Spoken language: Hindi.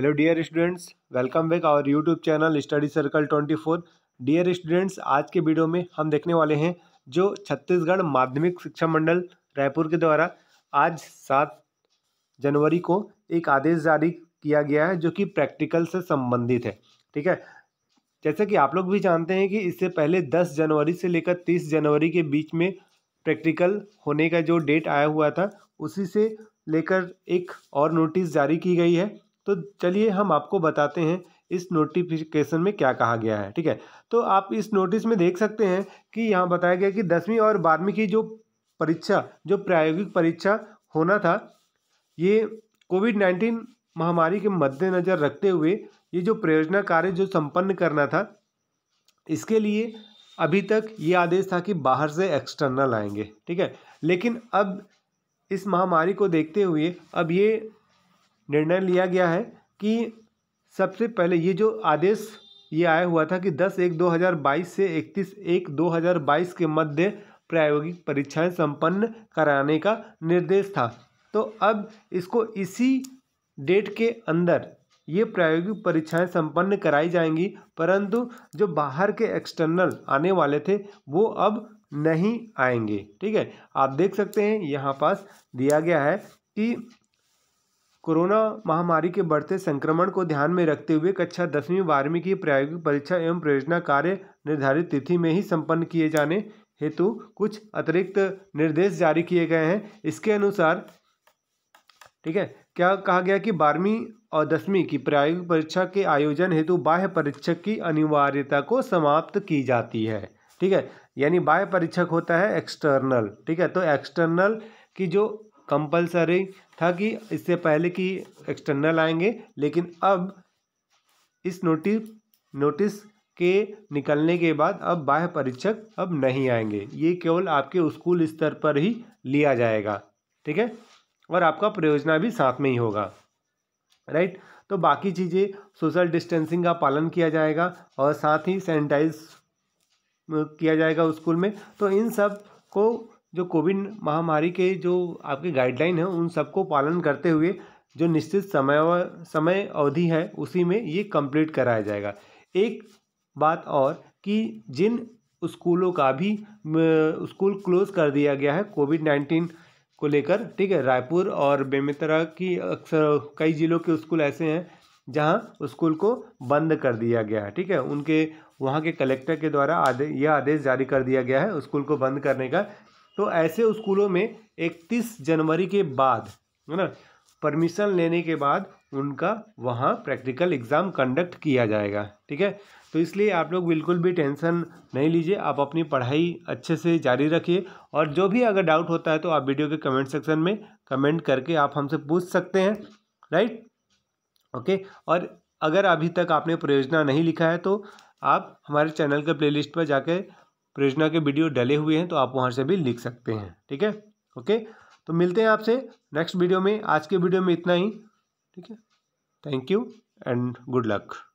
hello dear students welcome back our YouTube channel study circle 24 dear students आज के वीडियो में हम देखने वाले हैं जो छत्तीसगढ़ माध्यमिक शिक्षा मंडल रायपुर के द्वारा आज सात जनवरी को एक आदेश जारी किया गया है जो कि प्रैक्टिकल से संबंधित है ठीक है जैसे कि आप लोग भी जानते हैं कि इससे पहले दस जनवरी से लेकर तीस जनवरी के बीच में प्रैक्टिकल होने का जो डेट आया हुआ था उसी से लेकर एक और नोटिस जारी की गई है तो चलिए हम आपको बताते हैं इस नोटिफिकेशन में क्या कहा गया है ठीक है तो आप इस नोटिस में देख सकते हैं कि यहाँ बताया गया कि दसवीं और बारहवीं की जो परीक्षा जो प्रायोगिक परीक्षा होना था ये कोविड नाइन्टीन महामारी के मद्देनज़र रखते हुए ये जो प्रयोजना कार्य जो संपन्न करना था इसके लिए अभी तक ये आदेश था कि बाहर से एक्सटर्नल आएंगे ठीक है लेकिन अब इस महामारी को देखते हुए अब ये निर्णय लिया गया है कि सबसे पहले ये जो आदेश ये आया हुआ था कि 10 एक 2022 से 31 एक 2022 के मध्य प्रायोगिक परीक्षाएं संपन्न कराने का निर्देश था तो अब इसको इसी डेट के अंदर ये प्रायोगिक परीक्षाएं संपन्न कराई जाएंगी परंतु जो बाहर के एक्सटर्नल आने वाले थे वो अब नहीं आएंगे ठीक है आप देख सकते हैं यहाँ पास दिया गया है कि कोरोना महामारी के बढ़ते संक्रमण को ध्यान में रखते हुए कक्षा दसवीं बारहवीं की प्रायोगिक परीक्षा एवं प्रयोजना कार्य निर्धारित तिथि में ही संपन्न किए जाने हेतु कुछ अतिरिक्त निर्देश जारी किए गए हैं इसके अनुसार ठीक है क्या कहा गया कि बारहवीं और दसवीं की प्रायोगिक परीक्षा के आयोजन हेतु बाह्य परीक्षक की अनिवार्यता को समाप्त की जाती है ठीक है यानी बाह्य परीक्षक होता है एक्सटर्नल ठीक है तो एक्सटर्नल की जो कंपलसरी था कि इससे पहले कि एक्सटर्नल आएंगे लेकिन अब इस नोटिस नोटिस के निकलने के बाद अब बाह्य परीक्षक अब नहीं आएंगे ये केवल आपके स्कूल स्तर पर ही लिया जाएगा ठीक है और आपका प्रयोजना भी साथ में ही होगा राइट तो बाकी चीज़ें सोशल डिस्टेंसिंग का पालन किया जाएगा और साथ ही सैनिटाइज किया जाएगा स्कूल में तो इन सब को जो कोविड महामारी के जो आपके गाइडलाइन हैं उन सबको पालन करते हुए जो निश्चित समय समय अवधि है उसी में ये कंप्लीट कराया जाएगा एक बात और कि जिन स्कूलों का भी स्कूल क्लोज कर दिया गया है कोविड नाइन्टीन को लेकर ठीक है रायपुर और बेमेतरा की अक्सर कई ज़िलों के स्कूल ऐसे हैं जहां स्कूल को बंद कर दिया गया है ठीक है उनके वहां के कलेक्टर के द्वारा आदे यह आदेश जारी कर दिया गया है स्कूल को बंद करने का तो ऐसे स्कूलों में इकतीस जनवरी के बाद है ना परमिशन लेने के बाद उनका वहाँ प्रैक्टिकल एग्ज़ाम कंडक्ट किया जाएगा ठीक है तो इसलिए आप लोग बिल्कुल भी टेंशन नहीं लीजिए आप अपनी पढ़ाई अच्छे से जारी रखिए और जो भी अगर डाउट होता है तो आप वीडियो के कमेंट सेक्शन में कमेंट करके आप हमसे पूछ सकते हैं राइट ओके और अगर अभी तक आपने परियोजना नहीं लिखा है तो आप हमारे चैनल के प्ले पर जाकर परियोजना के वीडियो डले हुए हैं तो आप वहाँ से भी लिख सकते हैं ठीक है ओके तो मिलते हैं आपसे नेक्स्ट वीडियो में आज के वीडियो में इतना ही ठीक है thank you and good luck